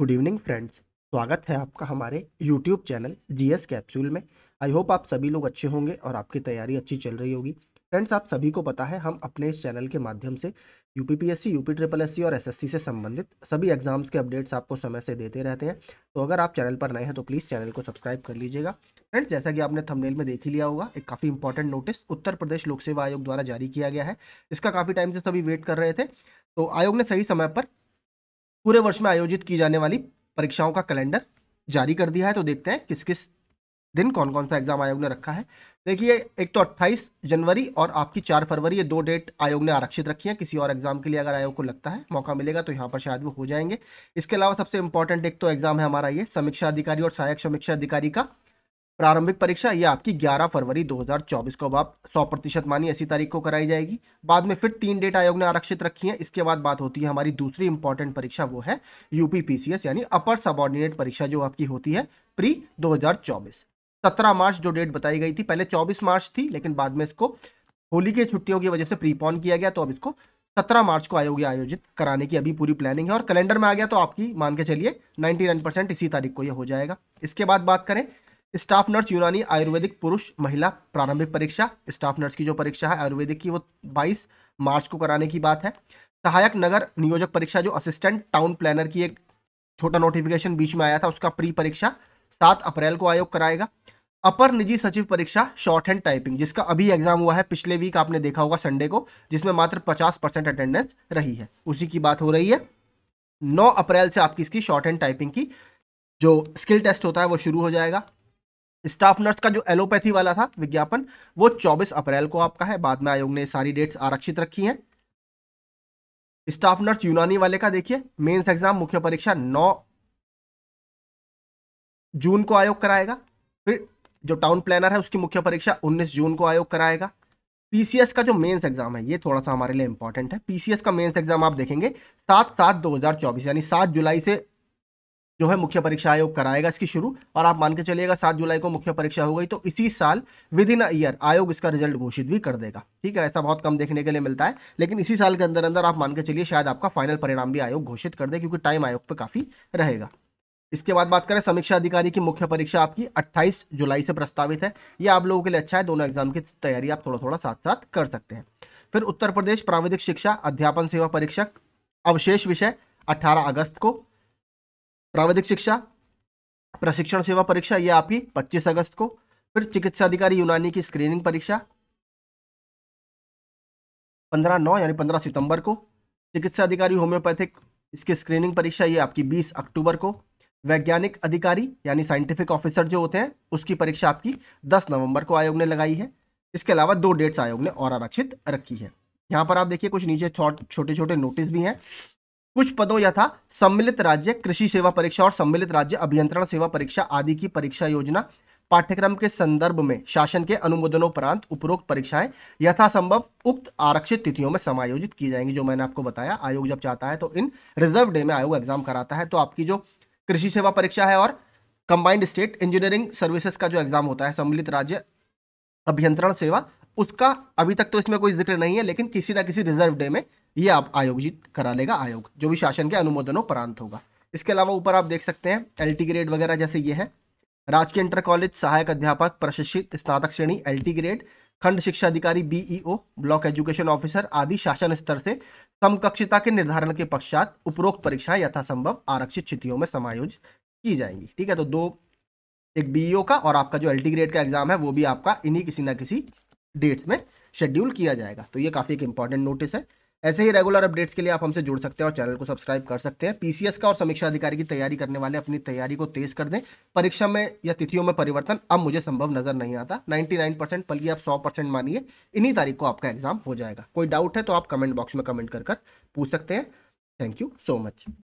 good evening friends स्वागत है आपका हमारे यूट्यूब चैनल जीएस कैप्सूल में आई होप आप सभी लोग अच्छे होंगे और आपकी तैयारी अच्छी चल रही होगी फ्रेंड्स आप सभी को पता है हम अपने इस चैनल के माध्यम से U P P S C U P triple S C और एस एस सी से संबंधित सभी एग्जाम्स के अपडेट्स आपको समय से देते रहते हैं तो अगर आप चैनल पर नए हैं तो प्लीज़ चैनल को सब्सक्राइब कर लीजिएगा फ्रेंड्स जैसा कि आपने थंबनेल में देख ही लिया होगा एक काफ़ी इंपॉर्टेंट नोटिस उत्तर प्रदेश लोक सेवा आयोग द्वारा जारी किया गया है इसका काफ़ी टाइम से सभी वेट कर रहे थे तो आयोग ने सही समय पर पूरे वर्ष में आयोजित की जाने वाली परीक्षाओं का कैलेंडर जारी कर दिया है तो देखते हैं किस किस दिन कौन कौन सा एग्जाम आयोग ने रखा है देखिए एक तो 28 जनवरी और आपकी 4 फरवरी ये दो डेट आयोग ने आरक्षित रखी है किसी और एग्जाम के लिए अगर आयोग को लगता है मौका मिलेगा तो यहाँ पर शायद वो हो जाएंगे इसके अलावा सबसे इंपॉर्टेंट एक तो एग्जाम है हमारा ये समीक्षा अधिकारी और सहायक समीक्षा अधिकारी का प्रारंभिक परीक्षा ये आपकी 11 फरवरी 2024 को अब आप सौ प्रतिशत मानिए इसी तारीख को कराई जाएगी बाद में फिर तीन डेट आयोग ने आरक्षित रखी है इसके बाद बात होती है हमारी दूसरी इंपॉर्टेंट परीक्षा वो है यूपी पीसीएस यानी अपर सबॉर्डिनेट परीक्षा जो आपकी होती है प्री 2024 17 मार्च जो डेट बताई गई थी पहले चौबीस मार्च थी लेकिन बाद में इसको होली की छुट्टियों की वजह से प्रीपॉन किया गया तो अब इसको सत्रह मार्च को आयोग आयोजित कराने की अभी पूरी प्लानिंग है और कैलेंडर में आ गया तो आपकी मान के चलिए 99 परसेंट इसी तारीख को यह हो जाएगा इसके बाद बात करें स्टाफ नर्स यूनानी आयुर्वेदिक पुरुष महिला प्रारंभिक परीक्षा स्टाफ नर्स की जो परीक्षा है आयुर्वेदिक की वो 22 मार्च को कराने की बात है सहायक नगर नियोजक परीक्षा जो असिस्टेंट टाउन प्लानर की एक छोटा नोटिफिकेशन बीच में आया था उसका प्री परीक्षा सात अप्रैल को आयोग कराएगा अपर निजी सचिव परीक्षा शॉर्ट हैंड टाइपिंग जिसका अभी एग्जाम हुआ है पिछले वीक आपने देखा होगा संडे को जिसमें मात्र 50 परसेंट अटेंडेंस रही है उसी की बात हो रही है 9 अप्रैल से आपकी इसकी शॉर्ट हैंड टाइपिंग की जो स्किल टेस्ट होता है वो शुरू हो जाएगा स्टाफ नर्स का जो एलोपैथी वाला था विज्ञापन वो 24 अप्रैल को आपका है बाद में आयोग ने सारी डेट्स आरक्षित रखी हैं स्टाफ नर्स यूनानी वाले का देखिए मेंस एग्जाम मुख्य परीक्षा 9 जून को आयोग कराएगा फिर जो टाउन प्लानर है उसकी मुख्य परीक्षा 19 जून को आयोग कराएगा पीसीएस का जो मेन्स एग्जाम है ये थोड़ा सा हमारे लिए इंपॉर्टेंट है पीसीएस का मेन्स एग्जाम आप देखेंगे सात सात दो हजार चौबीस यानी सात जुलाई से जो है मुख्य परीक्षा आयोग कराएगा इसकी शुरू और आप मान के चलिएगा सात जुलाई को मुख्य परीक्षा हो गई तो इसी साल विद इन अयर ईयर आयोग इसका रिजल्ट घोषित भी कर देगा ठीक है ऐसा बहुत कम देखने के लिए मिलता है लेकिन इसी साल के अंदर अंदर आप मान के चलिए शायद आपका फाइनल परिणाम भी आयोग घोषित कर दे क्योंकि टाइम आयोग पर काफ़ी रहेगा इसके बाद बात करें समीक्षा अधिकारी की मुख्य परीक्षा आपकी 28 जुलाई से प्रस्तावित है ये आप लोगों के लिए अच्छा है दोनों एग्जाम की तैयारी आप थोड़ा थोड़ा साथ साथ कर सकते हैं फिर उत्तर प्रदेश प्राविधिक शिक्षा अध्यापन सेवा परीक्षक अवशेष विषय 18 अगस्त को प्राविधिक शिक्षा प्रशिक्षण सेवा परीक्षा ये आपकी 25 अगस्त को फिर चिकित्सा अधिकारी यूनानी की स्क्रीनिंग परीक्षा 15 नौ यानी 15 सितंबर को चिकित्सा अधिकारी होम्योपैथिक इसकी स्क्रीनिंग परीक्षा ये आपकी 20 अक्टूबर को वैज्ञानिक अधिकारी यानी साइंटिफिक ऑफिसर जो होते हैं उसकी परीक्षा आपकी दस नवंबर को आयोग ने लगाई है इसके अलावा दो डेट्स आयोग ने और आरक्षित रखी है यहाँ पर आप देखिए कुछ नीचे छोटे छोटे नोटिस भी हैं कुछ पदों यथा सम्मिलित राज्य कृषि सेवा परीक्षा और सम्मिलित राज्य अभियंत्रण सेवा परीक्षा आदि की परीक्षा योजना पाठ्यक्रम के संदर्भ में शासन के अनुमोदनोपरांत उपरोक्त परीक्षाएं यथासंभव उक्त आरक्षित तिथियों में समायोजित की जाएंगी जो मैंने आपको बताया आयोग जब चाहता है तो इन रिजर्व डे में आयोग एग्जाम कराता है तो आपकी जो कृषि सेवा परीक्षा है और कंबाइंड स्टेट इंजीनियरिंग सर्विसेज का जो एग्जाम होता है सम्मिलित राज्य अभियंत्रण सेवा उसका अभी तक तो इसमें कोई जिक्र नहीं है लेकिन किसी ना किसी रिजर्व डे में ये आप आयोजित करा लेगा आयोग जो भी शासन के अनुमोदनों परांत होगा इसके अलावा ऊपर आप देख सकते हैं एल ग्रेड वगैरह जैसे ये है राजकीय इंटर कॉलेज सहायक अध्यापक प्रशिक्षित स्नातक श्रेणी एल ग्रेड खंड शिक्षा अधिकारी बीईओ ब्लॉक एजुकेशन ऑफिसर आदि शासन स्तर से समकक्षता के निर्धारण के पश्चात उपरोक्त परीक्षाएं यथासंभव आरक्षित स्थितियों में समायोजित की जाएंगी ठीक है तो दो एक बीईओ e का और आपका जो एल ग्रेड का एग्जाम है वो भी आपका इन्हीं किसी ना किसी डेट्स में शेड्यूल किया जाएगा तो ये काफ़ी एक इंपॉर्टेंट नोटिस है ऐसे ही रेगुलर अपडेट्स के लिए आप हमसे जुड़ सकते हैं और चैनल को सब्सक्राइब कर सकते हैं पीसीएस का और समीक्षा अधिकारी की तैयारी करने वाले अपनी तैयारी को तेज कर दें परीक्षा में या तिथियों में परिवर्तन अब मुझे संभव नजर नहीं आता 99 परसेंट बल्कि आप 100 परसेंट मानिए इन्हीं तारीख को आपका एग्जाम हो जाएगा कोई डाउट है तो आप कमेंट बॉक्स में कमेंट कर कर पूछ सकते हैं थैंक यू सो मच